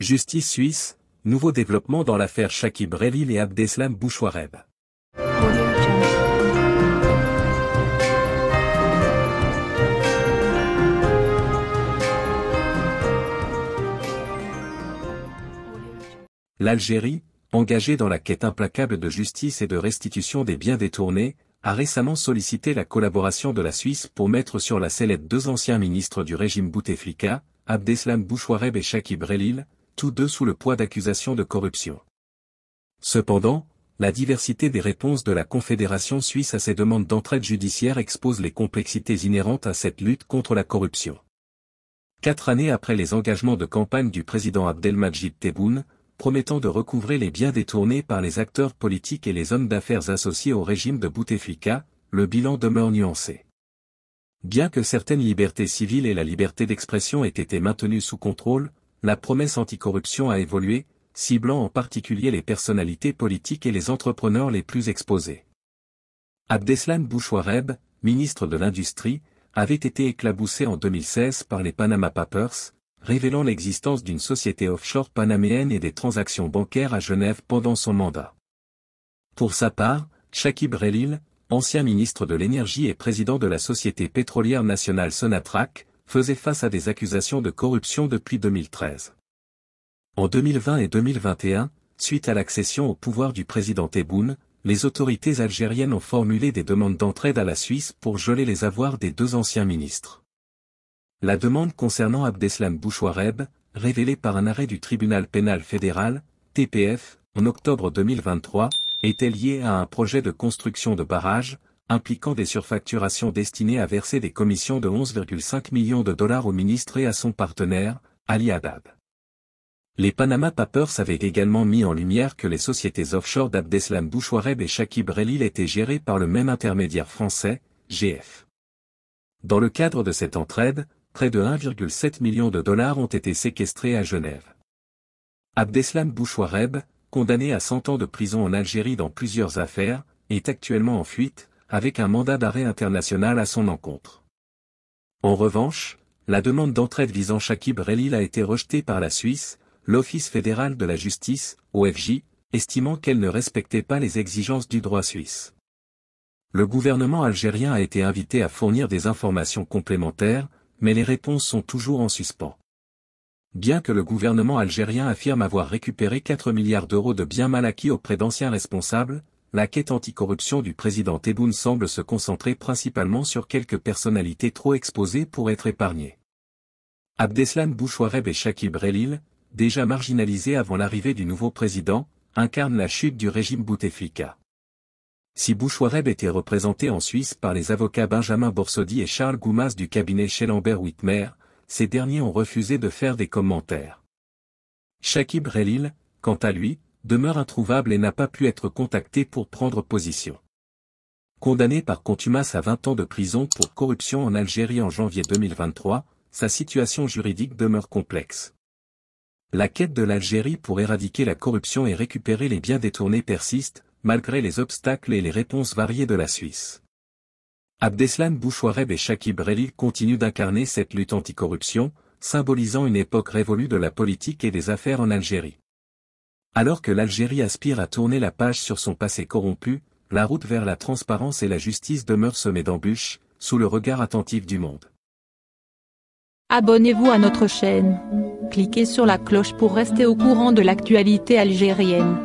Justice suisse, nouveau développement dans l'affaire Shakib Relil et Abdeslam Bouchouareb. L'Algérie, engagée dans la quête implacable de justice et de restitution des biens détournés, a récemment sollicité la collaboration de la Suisse pour mettre sur la sellette deux anciens ministres du régime Bouteflika, Abdeslam Bouchouareb et Shakib Relil, tous deux sous le poids d'accusations de corruption. Cependant, la diversité des réponses de la Confédération suisse à ces demandes d'entraide judiciaire expose les complexités inhérentes à cette lutte contre la corruption. Quatre années après les engagements de campagne du président Abdelmajid Tebboune, promettant de recouvrer les biens détournés par les acteurs politiques et les hommes d'affaires associés au régime de Bouteflika, le bilan demeure nuancé. Bien que certaines libertés civiles et la liberté d'expression aient été maintenues sous contrôle, la promesse anticorruption a évolué, ciblant en particulier les personnalités politiques et les entrepreneurs les plus exposés. Abdeslam Bouchouareb, ministre de l'Industrie, avait été éclaboussé en 2016 par les Panama Papers, révélant l'existence d'une société offshore panaméenne et des transactions bancaires à Genève pendant son mandat. Pour sa part, Chakib Relil, ancien ministre de l'Énergie et président de la Société pétrolière nationale Sonatrach, faisait face à des accusations de corruption depuis 2013. En 2020 et 2021, suite à l'accession au pouvoir du président Tebboune, les autorités algériennes ont formulé des demandes d'entraide à la Suisse pour geler les avoirs des deux anciens ministres. La demande concernant Abdeslam Bouchouareb, révélée par un arrêt du tribunal pénal fédéral, TPF, en octobre 2023, était liée à un projet de construction de barrages, impliquant des surfacturations destinées à verser des commissions de 11,5 millions de dollars au ministre et à son partenaire, Ali Haddad. Les Panama Papers avaient également mis en lumière que les sociétés offshore d'Abdeslam Bouchouareb et Shakib Relil étaient gérées par le même intermédiaire français, GF. Dans le cadre de cette entraide, près de 1,7 million de dollars ont été séquestrés à Genève. Abdeslam Bouchouareb, condamné à 100 ans de prison en Algérie dans plusieurs affaires, est actuellement en fuite, avec un mandat d'arrêt international à son encontre. En revanche, la demande d'entraide visant Shakib Relil a été rejetée par la Suisse, l'Office fédéral de la justice, OFJ, estimant qu'elle ne respectait pas les exigences du droit suisse. Le gouvernement algérien a été invité à fournir des informations complémentaires, mais les réponses sont toujours en suspens. Bien que le gouvernement algérien affirme avoir récupéré 4 milliards d'euros de biens mal acquis auprès d'anciens responsables, la quête anticorruption du président Tebboune semble se concentrer principalement sur quelques personnalités trop exposées pour être épargnées. Abdeslam Bouchouareb et Shakib Relil, déjà marginalisés avant l'arrivée du nouveau président, incarnent la chute du régime Bouteflika. Si Bouchouareb était représenté en Suisse par les avocats Benjamin Borsodi et Charles Goumas du cabinet chez Whitmer, ces derniers ont refusé de faire des commentaires. Shakib Relil, quant à lui, demeure introuvable et n'a pas pu être contacté pour prendre position. Condamné par contumace à 20 ans de prison pour corruption en Algérie en janvier 2023, sa situation juridique demeure complexe. La quête de l'Algérie pour éradiquer la corruption et récupérer les biens détournés persiste, malgré les obstacles et les réponses variées de la Suisse. Abdeslam Bouchouareb et Shakib Relil continuent d'incarner cette lutte anticorruption, symbolisant une époque révolue de la politique et des affaires en Algérie. Alors que l'Algérie aspire à tourner la page sur son passé corrompu, la route vers la transparence et la justice demeure semée d'embûches, sous le regard attentif du monde. Abonnez-vous à notre chaîne. Cliquez sur la cloche pour rester au courant de l'actualité algérienne.